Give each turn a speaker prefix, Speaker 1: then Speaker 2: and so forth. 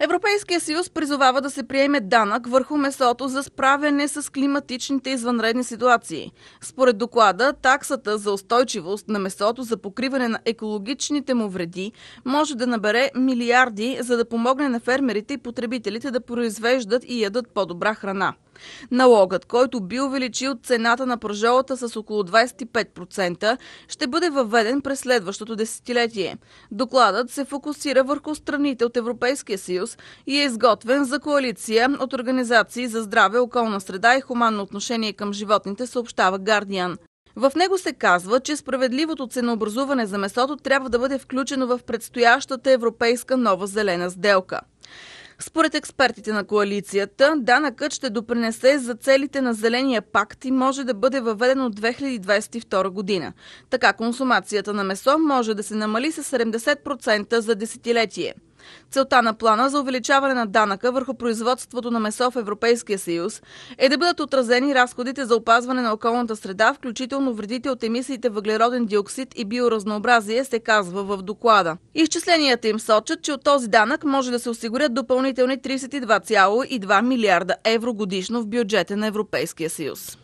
Speaker 1: Европейския съюз призовава да се приеме данък върху месото за справяне с климатичните извънредни ситуации. Според доклада, таксата за устойчивост на месото за покриване на екологичните му вреди може да набере милиарди, за да помогне на фермерите и потребителите да произвеждат и ядат по-добра храна. Налогът, който би увеличил цената на прожолата с около 25%, ще бъде въведен през следващото десетилетие. Докладът се фокусира върху страните от Европейския съюз, съюз и е изготвен за коалиция от организации за здраве, околна среда и хуманно отношение към животните, съобщава Гардиан. В него се казва, че справедливото ценообразуване за месото трябва да бъде включено в предстоящата европейска нова зелена сделка. Според експертите на коалицията, данъкът ще допринесе за целите на Зеления пакт и може да бъде въведен от 2022 година. Така консумацията на месо може да се намали с 70% за десетилетие. Целта на плана за увеличаване на данъка върху производството на месо в Европейския съюз е да бъдат отразени разходите за опазване на околната среда, включително вредите от емисиите въглероден диоксид и биоразнообразие, се казва в доклада. Изчисленията им сочат, че от този данък може да се осигурят допълнителни 32,2 милиарда евро годишно в бюджета на Европейския съюз.